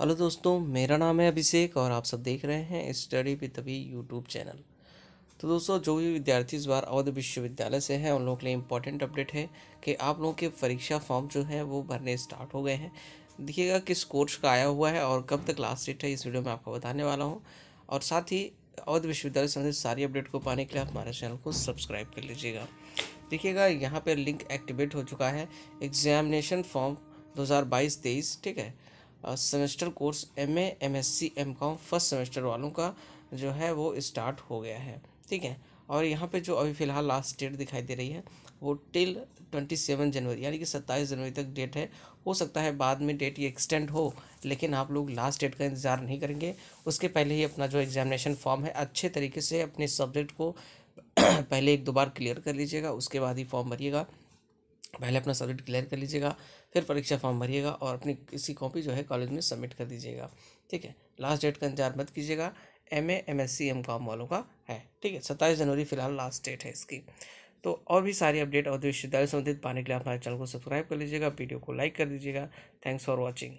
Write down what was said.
hello दोस्तों मेरा नाम है अभिषेक और आप सब देख रहे हैं study with Abhi YouTube channel तो दोस्तों जो भी विद्यार्थी इस बार अवध विश्वविद्यालय से हैं उन लोगों के लिए इम्पोर्टेंट अपडेट है कि आप लोगों के परीक्षा फॉर्म जो है वो भरने स्टार्ट हो गए हैं देखिएगा किस कोर्स का आया हुआ है और कब तक लास्ट डेट है इस वीडियो में आपको बताने वाला हूँ और साथ ही अवध विश्वविद्यालय संबंधित सारी अपडेट को पाने के लिए आप हमारे चैनल को सब्सक्राइब कर लीजिएगा देखिएगा यहाँ पर लिंक एक्टिवेट हो चुका है एग्जामिनेशन फॉर्म दो हज़ार ठीक है semester course M A M S C M com first semester वालों का जो है वो स्टार्ट हो गया है ठीक है और यहाँ पे जो अभी फ़िलहाल लास्ट डेट दिखाई दे रही है वो टिल ट्वेंटी सेवन जनवरी यानी कि सत्ताईस जनवरी तक डेट है हो सकता है बाद में डेट ये एक्सटेंड हो लेकिन आप लोग लास्ट डेट का इंतज़ार नहीं करेंगे उसके पहले ही अपना जो एग्जामिनेशन फॉर्म है अच्छे तरीके से अपने सब्जेक्ट को पहले एक दो बार क्लियर कर लीजिएगा उसके बाद ही फॉर्म भरिएगा पहले अपना सब्जेक्ट क्लियर कर लीजिएगा फिर परीक्षा फॉर्म भरिएगा और अपनी किसी कॉपी जो है कॉलेज में सबमिट कर दीजिएगा ठीक है लास्ट डेट का इंतजार मत कीजिएगा M A M S C M com वालों का है ठीक है सत्ताईस जनवरी फिलहाल लास्ट डेट है इसकी तो और भी सारी अपडेट और विश्वविद्यालय संबंधित पाने के लिए आप हमारे चैनल को सब्सक्राइब कर लीजिएगा वीडियो को लाइक कर दीजिएगा थैंक्स फॉर वॉचिंग